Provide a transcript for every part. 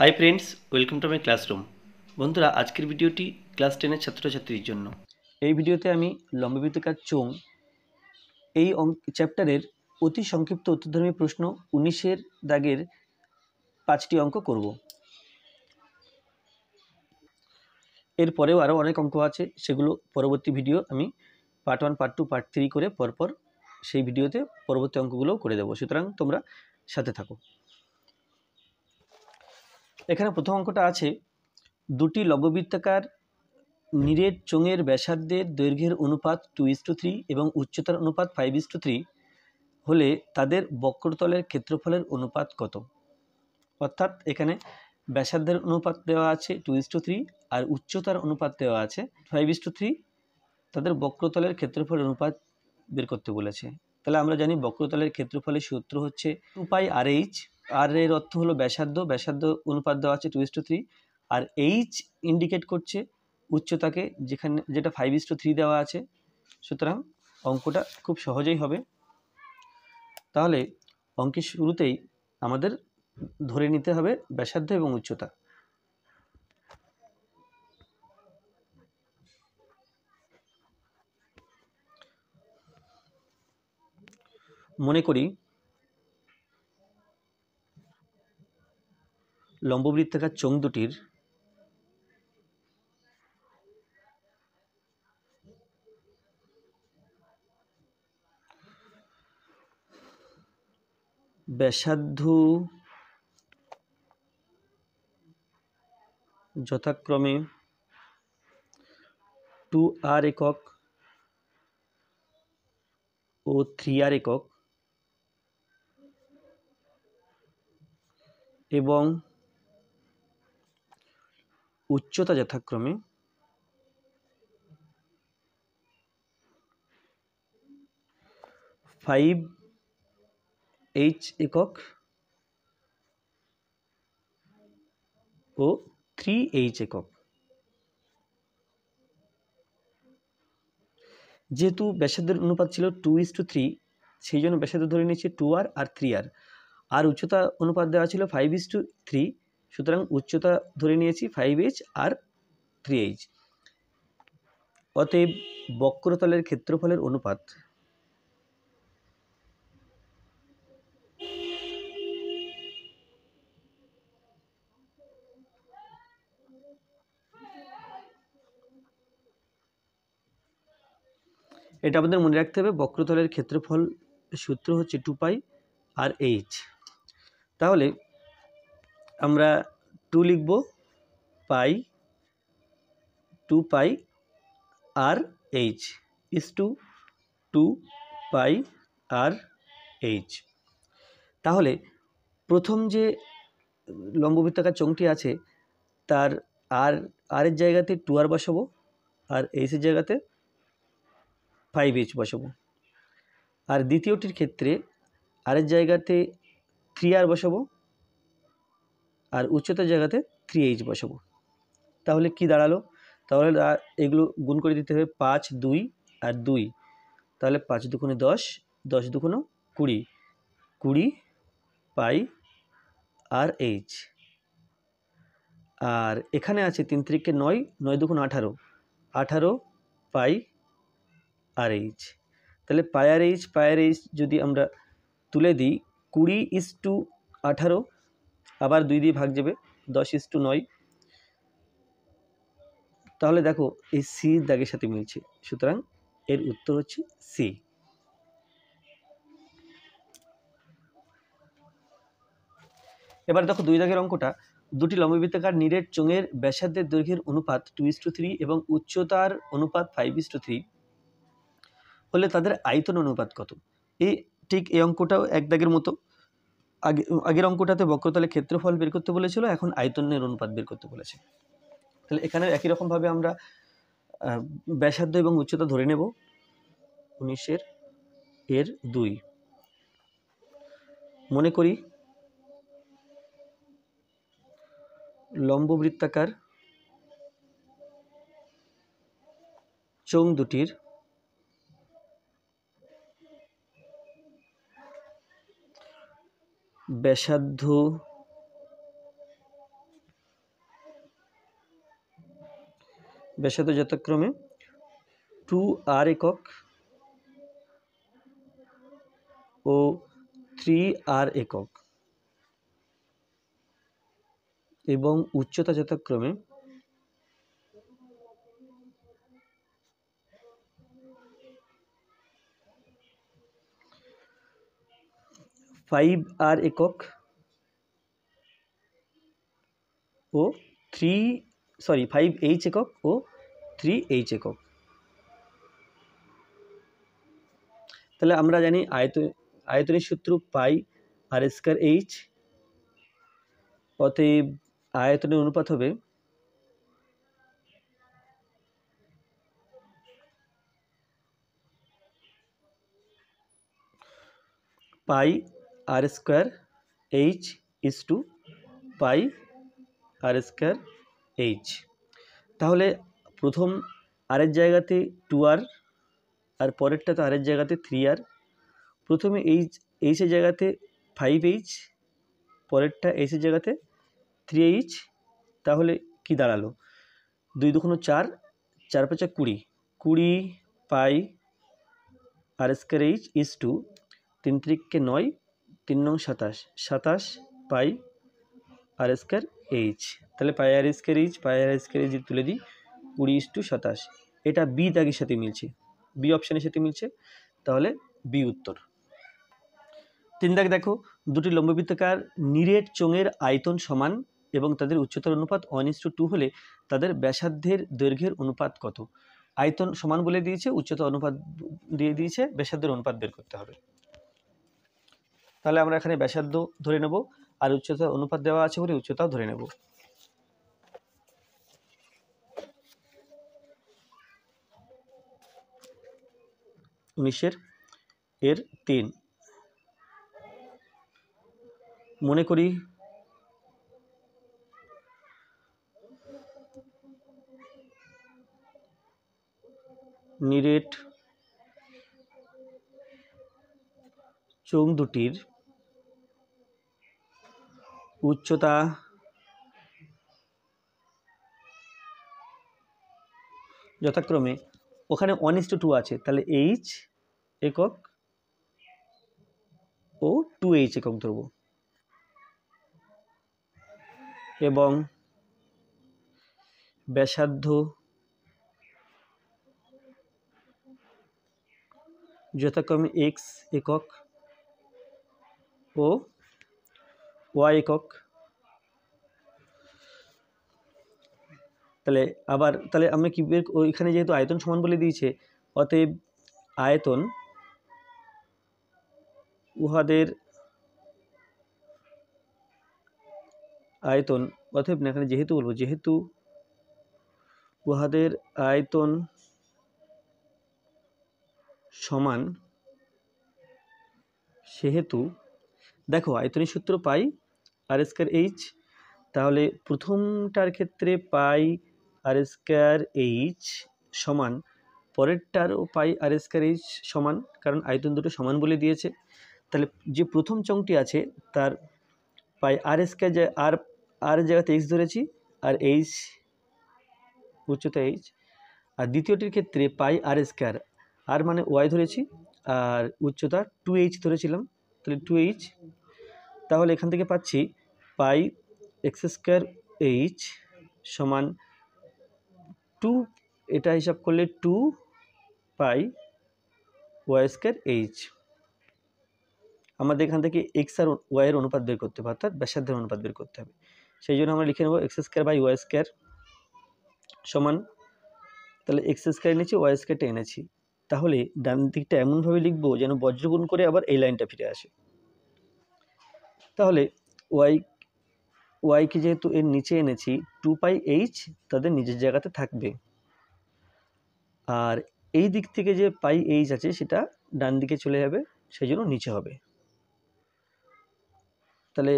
high friends welcome to my classroom বন্ধুরা আজকের ভিডিওটি ক্লাস টেনের ছাত্রছাত্রীর জন্য এই ভিডিওতে আমি লম্ববিদ্যুকার চোং এই চ্যাপ্টারের অতি সংক্ষিপ্ত অত্যধর্মী প্রশ্ন উনিশের দাগের পাঁচটি অঙ্ক করব এরপরেও আরও অনেক অঙ্ক আছে সেগুলো পরবর্তী ভিডিও আমি part one part two part three করে পরপর সেই ভিডিওতে পরবর্তী অঙ্কগুলোও করে দেবো সুতরাং তোমরা সাথে থাকো এখানে প্রথম অঙ্কটা আছে দুটি লঘবৃত্তাকার নিরের চোঙের ব্যাসার্ধের দৈর্ঘ্যের অনুপাত টু ইস টু থ্রি এবং উচ্চতার অনুপাত ফাইভ ইস টু থ্রি হলে তাদের বক্রতলের ক্ষেত্রফলের অনুপাত কত অর্থাৎ এখানে ব্যাসার্ধের অনুপাত দেওয়া আছে টু ইস টু থ্রি আর উচ্চতার অনুপাত দেওয়া আছে ফাইভ ইস টু থ্রি তাদের বক্রতলের ক্ষেত্রফলের অনুপাত বের করতে বলেছে তাহলে আমরা জানি বক্রতলের ক্ষেত্রফলের সূত্র হচ্ছে two pi R H R এর অর্থ হলো ব্যাসার্ধ ব্যাসার্ধ অনুপাত দেওয়া আছে টু ইস টু থ্রি আর এইচ ইন্ডিকেট করছে উচ্চতাকে যেখানে যেটা ফাইভ ইস টু থ্রি দেওয়া আছে সুতরাং অঙ্কটা খুব সহজেই হবে তাহলে অঙ্কের শুরুতেই আমাদের ধরে নিতে হবে ব্যাসার্ধ এবং উচ্চতা মনে করি লম্ববৃত্তাকার চোঙ দুটির ব্যাসার্ধ যথাক্রমে টু আর একক ও থ্রি আর একক এবং উচ্চতা যথাক্রমে ফাইভ এইচ একক ও থ্রি এইচ একক যেহেতু ব্যাসাদের অনুপাত ছিল টু ইস টু থ্রি সেই জন্য ব্যাসাদের ধরে নিয়েছি টু আর আর থ্রি আর আর উচ্চতা অনুপাত দেওয়া ছিল ফাইভ ইস টু থ্রি সুতরাং উচ্চতা ধরে নিয়েছি ফাইভ এইচ আর থ্রি এইচ অতএব বক্রতলের ক্ষেত্রফলের অনুপাত এটা আমাদের মনে রাখতে হবে বক্রতলের ক্ষেত্রফল সূত্র হচ্ছে টু পাই আর এইচ তাহলে আমরা টু লিখব pi two pi R H is to two pi R H তাহলে প্রথম যে লম্ববৃত্তাকার চংটি আছে তার আর আর এর জায়গাতে টু আর বসাবো আর এইচের জায়গাতে ফাইভ এইচ বসাবো আর দ্বিতীয়টির ক্ষেত্রে আরের জায়গাতে থ্রি আর বসাবো আর উচ্চতার জায়গাতে থ্রি এইচ বসাবো তাহলে কি দাঁড়ালো তাহলে এগুলো গুণ করে দিতে হবে পাঁচ দুই আর দুই তাহলে পাঁচ দুগুণে দশ দশ দুগুণো কুড়ি কুড়ি পাই আর এইচ আর এখানে আছে তিন তারিখকে নয় নয় দুগুণ আঠারো আঠারো পাই আর এইচ তাহলে পায়ার এইচ পায়ার এইচ যদি আমরা তুলে দিই কুড়ি ইস টু আঠারো আবার দুই দিয়ে ভাগ যাবে দশ ইস টু নয় তাহলে দেখো এই সি দাগের সাথে মিলছে সুতরাং এর উত্তর হচ্ছে সি এবার দেখো দুই দাগের অঙ্কটা দুটি লম্ববৃত্তাকার নিরের চোঙের ব্যাসার্ধের দৈর্ঘ্যের অনুপাত টু ইস টু থ্রি এবং উচ্চতার অনুপাত ফাইভ ইস টু থ্রি হলে তাদের আয়তন অনুপাত কত এই ঠিক এই অঙ্কটাও এক দাগের মতো আগে আগের অঙ্কটাতে বক্রতলে ক্ষেত্রফল বের করতে বলেছিল এখন আয়তনের অনুপাত বের করতে বলেছে তাহলে এখানে একই রকমভাবে আমরা ব্যাসার্ধ এবং উচ্চতা ধরে নেব উনিশের এর দুই মনে করি লম্ববৃত্তাকার চং দুটির ব্যাসার্ধ ব্যাসার্ধ যথাক্রমে টু আর একক ও থ্রি আর একক এবং উচ্চতা যথাক্রমে ফাইভ আর একক ও থ্রি সরি ফাইভ এইচ একক ও থ্রি এইচ একক তাহলে আমরা জানি আয়ত আয়তনের সূত্র পাই আর স্কোয়ার এইচ অতএব আয়তনের অনুপাত হবে pi R square H is to pi R square H তাহলে প্রথম আরের জায়গাতে টু আর আর পরেরটা পরেরটাতে আরের জায়গাতে থ্রি আর প্রথমে এইচ এইচের জায়গাতে ফাইভ এইচ পরেরটা এইচের জায়গাতে থ্রি এইচ তাহলে কি দাঁড়ালো দুই দুখনো চার চার পাঁচা কুড়ি কুড়ি pi R square H is to তিন তিরিককে নয় তিন নং সাতাশ সাতাশ পাই আর স্কোয়ার এইচ তাহলে pi R square H pi R square H তুলে দিই কুড়ি ইস টু সাতাশ এটা বি দাগের সাথে মিলছে বি অপশানের সাথে মিলছে তাহলে বি উত্তর তিন দাগ দেখো দুটি লম্ববৃত্তাকার নিরেট চোঙের আয়তন সমান এবং তাদের উচ্চতার অনুপাত ওয়ান ইস টু টু হলে তাদের ব্যাসার্ধের দৈর্ঘ্যের অনুপাত কত আয়তন সমান বলে দিয়েছে উচ্চতা অনুপাত দিয়ে দিয়েছে ব্যাসার্ধের অনুপাত বের করতে হবে তাহলে আমরা এখানে ব্যাসার্ধ ধরে নেব আর উচ্চতার অনুপাত দেওয়া আছে বলে উচ্চতাও ধরে নেব উনিশের এর তিন মনে করি নিরেট চোং দুটির উচ্চতা যথাক্রমে ওখানে ওয়ান ইস টু টু আছে তাহলে এইচ একক ও টু এইচ একক ধরব এবং ব্যাসার্ধ যথাক্রমে এক্স একক ও ওয়াই একক তাহলে আবার তাহলে আমি কি বের ওইখানে যেহেতু আয়তন সমান বলে দিয়েছে অতএব আয়তন উহাদের আয়তন অতএব না এখানে যেহেতু বলবো যেহেতু উহাদের আয়তন সমান সেহেতু দেখো আয়তনের সূত্র পাই আর স্কোয়ার এইচ তাহলে প্রথমটার ক্ষেত্রে পাই আর স্কোয়ার এইচ সমান পরেরটারও পাই আর স্কোয়ার এইচ সমান কারণ আয়তন দুটো সমান বলে দিয়েছে তাহলে যে প্রথম চংটি আছে তার পাই আর স্কোয়ার যা আর আর জায়গাতে এইচ ধরেছি আর এইচ উচ্চতা এইচ আর দ্বিতীয়টির ক্ষেত্রে পাই আর স্কোয়ার আর মানে ওয়াই ধরেছি আর উচ্চতা টু এইচ ধরেছিলাম তাহলে টু এইচ তাহলে এখান থেকে পাচ্ছি পাই এক্স স্কোয়ার এইচ সমান টু এটা হিসাব করলে two pi Y square H আমাদের এখান থেকে এক্স আর ওয়াইয়ের অনুপাত বের করতে হবে অর্থাৎ ব্যাসার্ধের অনুপাত বের করতে হবে সেই জন্য আমরা লিখে নেব X square by Y square সমান তাহলে এক্স স্কোয়ার এনেছি ওয়াই স্কোয়ারটা এনেছি তাহলে ডান দিকটা এমনভাবে লিখবো যেন বজ্রগুণ করে আবার এই লাইনটা ফিরে আসে তাহলে ওয়াই ওয়াইকে যেহেতু এর নিচে এনেছি টু পাই এইচ তাদের নিজের জায়গাতে থাকবে আর এই দিক থেকে যে পাই এইচ আছে সেটা ডান দিকে চলে যাবে সেই জন্য নিচে হবে তাহলে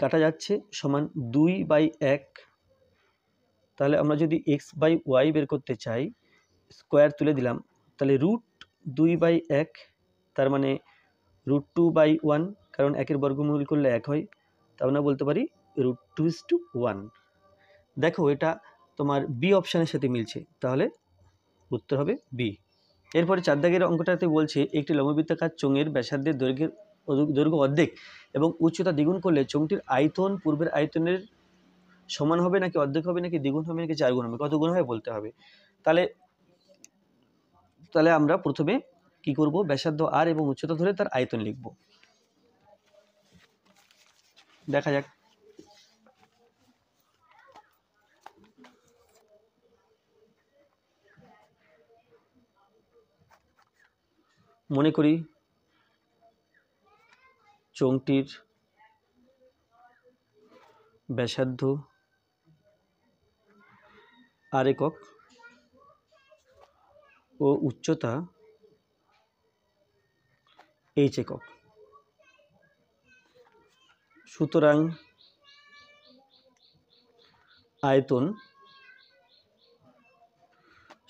কাটা যাচ্ছে সমান দুই বাই এক তাহলে আমরা যদি এক্স বাই ওয়াই বের করতে চাই স্কোয়ার তুলে দিলাম তাহলে রুট দুই বাই এক তার মানে রুট টু বাই ওয়ান কারণ একের বর্গমূল করলে এক হয় তা আমরা বলতে পারি root two is to one দেখো এটা তোমার বি অপশানের সাথে মিলছে তাহলে উত্তর হবে বি এরপরে চার দাগের অঙ্কটাতে বলছে একটি লম্ববৃত্তাকার চোঙের ব্যাসার্ধের দৈর্ঘ্যের দৈর্ঘ্য অর্ধেক এবং উচ্চতা দ্বিগুণ করলে চোঙটির আয়তন পূর্বের আয়তনের সমান হবে নাকি অর্ধেক হবে নাকি দ্বিগুণ হবে নাকি চার গুণ হবে কত গুণ হবে বলতে হবে তাহলে তাহলে আমরা প্রথমে কি করব ব্যাসার্ধ আর এবং উচ্চতা ধরে তার আয়তন লিখব দেখা যাক মনে করি চোঙটির ব্যাসার্ধ আর একক ও উচ্চতা এইচ একক সুতরাং আয়তন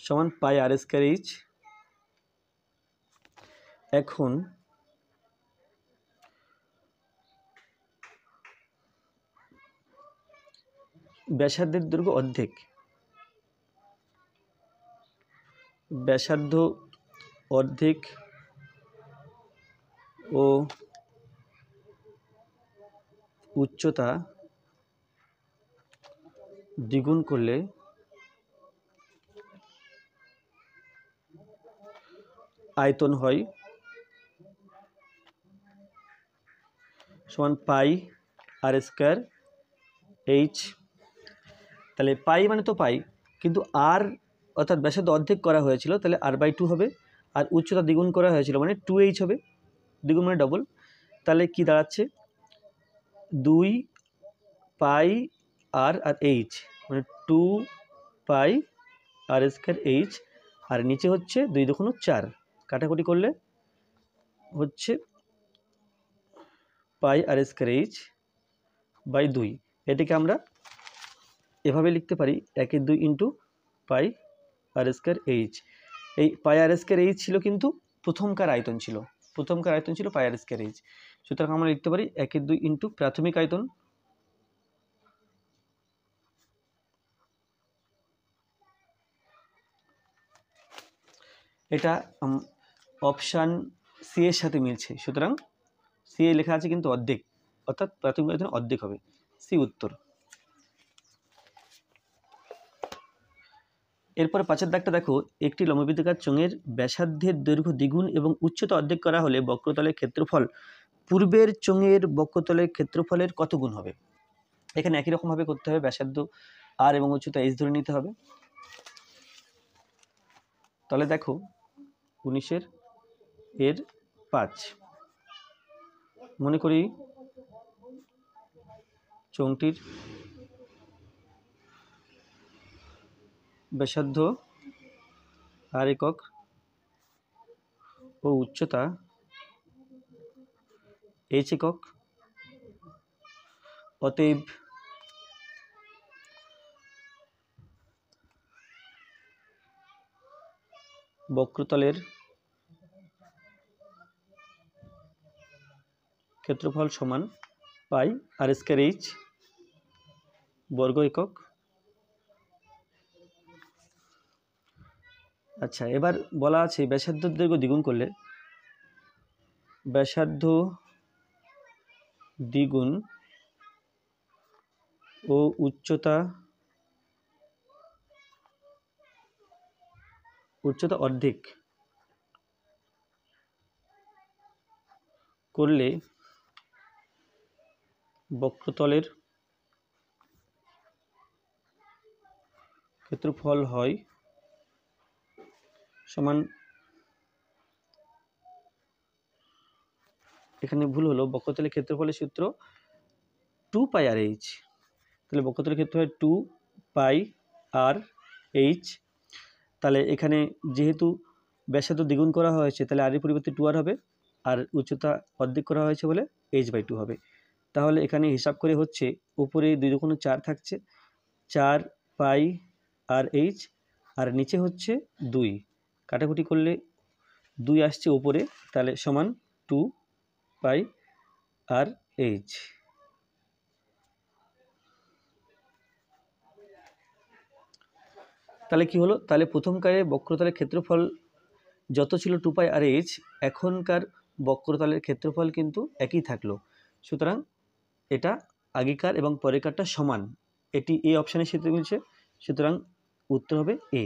সমান পাই আর স্কোয়ার এইচ এখন ব্যাসার্ধের দৈর্ঘ্য অর্ধেক ব্যাসার্ধ অর্ধেক ও উচ্চতা দ্বিগুণ করলে আয়তন হয় সমান পাই আর স্কোয়ার এইচ তাহলে পাই মানে তো পাই কিন্তু আর অর্থাৎ ব্যাসাদ অর্ধেক করা হয়েছিল তাহলে আর বাই টু হবে আর উচ্চতা দ্বিগুণ করা হয়েছিল মানে টু এইচ হবে দ্বিগুণ মানে ডবল তাহলে কি দাঁড়াচ্ছে দুই পাই আর আর এইচ মানে two pi R square H আর নিচে হচ্ছে দুই দুখনো চার কাটাকুটি করলে হচ্ছে pi R square H by দুই এটিকে আমরা এভাবে লিখতে পারি একের দুই into pi R square H এই পাই আর স্কোয়ার এইচ ছিল কিন্তু প্রথমকার আয়তন ছিল প্রথমকার আয়তন ছিল পাই আর স্কোয়ার এইচ সুতরাং আমরা লিখতে পারি একের দুই ইন্টু প্রাথমিক আয়তন এটা অপশান সি এর সাথে মিলছে সুতরাং সি এ লেখা আছে কিন্তু অর্ধেক অর্থাৎ প্রাথমিক ব্যঞ্জন অর্ধেক হবে সি উত্তর এরপর পাঁচের দাগটা দেখো একটি লম্ববিদ্যাকার চোঙের ব্যাসার্ধের দৈর্ঘ্য দ্বিগুণ এবং উচ্চতা অর্ধেক করা হলে বক্রতলের ক্ষেত্রফল পূর্বের চোঙের বক্রতলের ক্ষেত্রফলের কত গুণ হবে এখানে একই রকমভাবে করতে হবে ব্যাসার্ধ আর এবং উচ্চতা এইচ ধরে নিতে হবে তাহলে দেখো উনিশের এর পাঁচ মনে করি চোঙটির ব্যাসার্ধ আর একক ও উচ্চতা এইচ একক অতএব বক্রতলের ক্ষেত্রফল সমান পাই আর স্কোয়ার এইচ বর্গ একক আচ্ছা এবার বলা আছে ব্যাসার্ধ দৈর্ঘ্য দ্বিগুণ করলে ব্যাসার্ধ দ্বিগুণ ও উচ্চতা উচ্চতা অর্ধেক করলে বক্রতলের ক্ষেত্রফল হয় সমান এখানে ভুল হলো বক্রতলের ক্ষেত্রফলের সূত্র টু পাই আর এইচ তাহলে বক্রতলের ক্ষেত্র হয় টু পাই আর এইচ তাহলে এখানে যেহেতু ব্যসাত দ্বিগুণ করা হয়েছে তাহলে আর এর পরিবর্তে টু আর হবে আর উচ্চতা অর্ধেক করা হয়েছে বলে এইচ বাই টু হবে তাহলে এখানে হিসাব করে হচ্ছে উপরে দুই দুগুণ চার থাকছে চার পাই আর এইচ আর নিচে হচ্ছে দুই কাটাকুটি করলে দুই আসছে উপরে তাহলে সমান টু পাই আর এইচ তাহলে কি হলো তাহলে প্রথমকারে বক্রতলের ক্ষেত্রফল যত ছিল টু পাই আর এইচ এখনকার বক্রতলের ক্ষেত্রফল কিন্তু একই থাকলো সুতরাং এটা আগেকার এবং পরেকারটা সমান এটি এ অপশানে সেতু মিলছে সুতরাং উত্তর হবে এ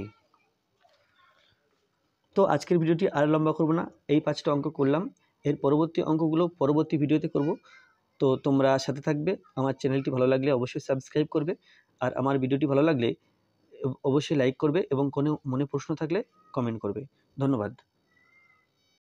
তো আজকের ভিডিওটি আর লম্বা করব না এই পাঁচটা অঙ্ক করলাম এর পরবর্তী অঙ্কগুলো পরবর্তী ভিডিওতে করব তো তোমরা সাথে থাকবে আমার চ্যানেলটি ভালো লাগলে অবশ্যই সাবস্ক্রাইব করবে আর আমার ভিডিওটি ভালো লাগলে অবশ্যই লাইক করবে এবং কোনো মনে প্রশ্ন থাকলে কমেন্ট করবে ধন্যবাদ